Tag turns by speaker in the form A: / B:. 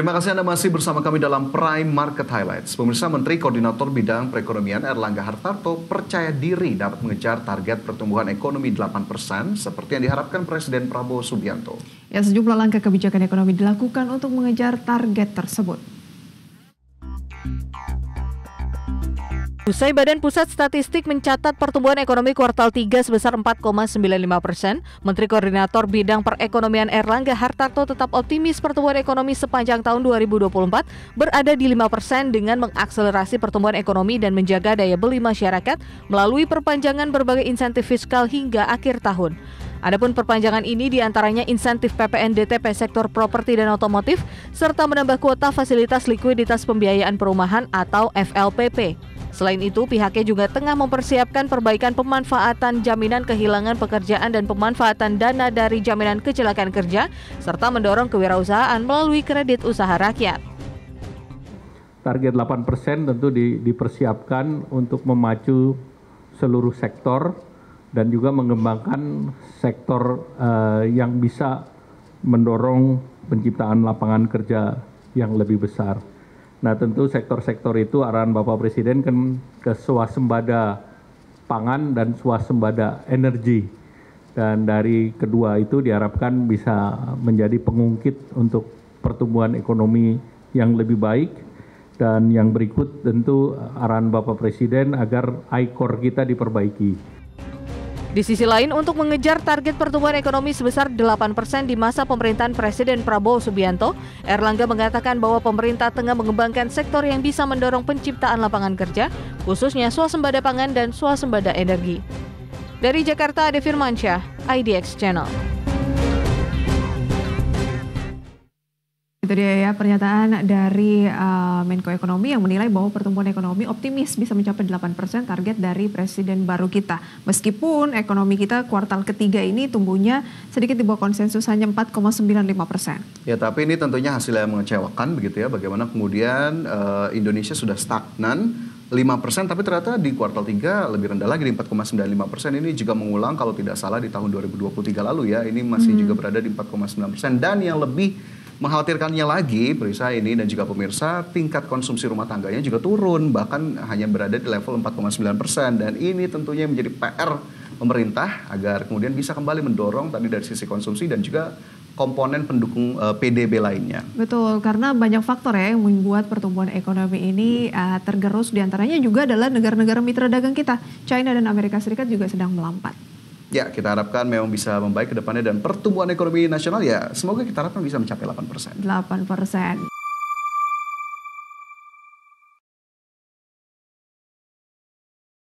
A: Terima kasih Anda masih bersama kami dalam Prime Market Highlights. Pemirsa Menteri Koordinator Bidang Perekonomian Erlangga Hartarto percaya diri dapat mengejar target pertumbuhan ekonomi 8% seperti yang diharapkan Presiden Prabowo Subianto.
B: Ya, sejumlah langkah kebijakan ekonomi dilakukan untuk mengejar target tersebut.
C: Usai Badan Pusat Statistik mencatat pertumbuhan ekonomi kuartal 3 sebesar 4,95 persen, Menteri Koordinator Bidang Perekonomian Erlangga Hartarto tetap optimis pertumbuhan ekonomi sepanjang tahun 2024 berada di 5 persen dengan mengakselerasi pertumbuhan ekonomi dan menjaga daya beli masyarakat melalui perpanjangan berbagai insentif fiskal hingga akhir tahun. Adapun perpanjangan ini diantaranya insentif PPN DTP sektor properti dan otomotif, serta menambah kuota fasilitas likuiditas pembiayaan perumahan atau FLPP. Selain itu, pihaknya juga tengah mempersiapkan perbaikan pemanfaatan jaminan kehilangan pekerjaan dan pemanfaatan dana dari jaminan kecelakaan kerja, serta mendorong kewirausahaan melalui kredit usaha rakyat.
D: Target 8% tentu di, dipersiapkan untuk memacu seluruh sektor dan juga mengembangkan sektor uh, yang bisa mendorong penciptaan lapangan kerja yang lebih besar. Nah tentu sektor-sektor itu arahan Bapak Presiden kan ke swasembada pangan dan swasembada energi. Dan dari kedua itu diharapkan bisa menjadi pengungkit untuk pertumbuhan ekonomi yang lebih baik. Dan yang berikut tentu arahan Bapak Presiden agar ikor kita diperbaiki.
C: Di sisi lain, untuk mengejar target pertumbuhan ekonomi sebesar 8% di masa pemerintahan Presiden Prabowo Subianto, Erlangga mengatakan bahwa pemerintah tengah mengembangkan sektor yang bisa mendorong penciptaan lapangan kerja, khususnya swasembada pangan dan swasembada energi. Dari Jakarta, ada Firmansyah, IDX Channel.
B: Itu dia ya pernyataan dari uh, Menko Ekonomi yang menilai bahwa pertumbuhan ekonomi optimis bisa mencapai 8% target dari presiden baru kita. Meskipun ekonomi kita kuartal ketiga ini tumbuhnya sedikit di bawah konsensus hanya 4,95%.
A: Ya, tapi ini tentunya hasil yang mengecewakan begitu ya. Bagaimana kemudian uh, Indonesia sudah stagnan 5% tapi ternyata di kuartal 3 lebih rendah lagi di 4,95% ini juga mengulang kalau tidak salah di tahun 2023 lalu ya ini masih hmm. juga berada di 4,9% dan yang lebih Mengkhawatirkannya lagi, perisa ini dan juga pemirsa, tingkat konsumsi rumah tangganya juga turun, bahkan hanya berada di level 4,9 persen. Dan ini tentunya menjadi PR pemerintah agar kemudian bisa kembali mendorong tadi dari sisi konsumsi dan juga komponen pendukung uh, eh, PDB lainnya.
B: Betul, karena banyak faktor ya yang membuat pertumbuhan ekonomi ini uh, tergerus antaranya juga adalah negara-negara mitra dagang kita. China dan Amerika Serikat juga sedang melambat.
A: Ya, kita harapkan memang bisa membaik ke depannya dan pertumbuhan ekonomi nasional ya semoga kita harapkan bisa mencapai 8%.
B: 8%.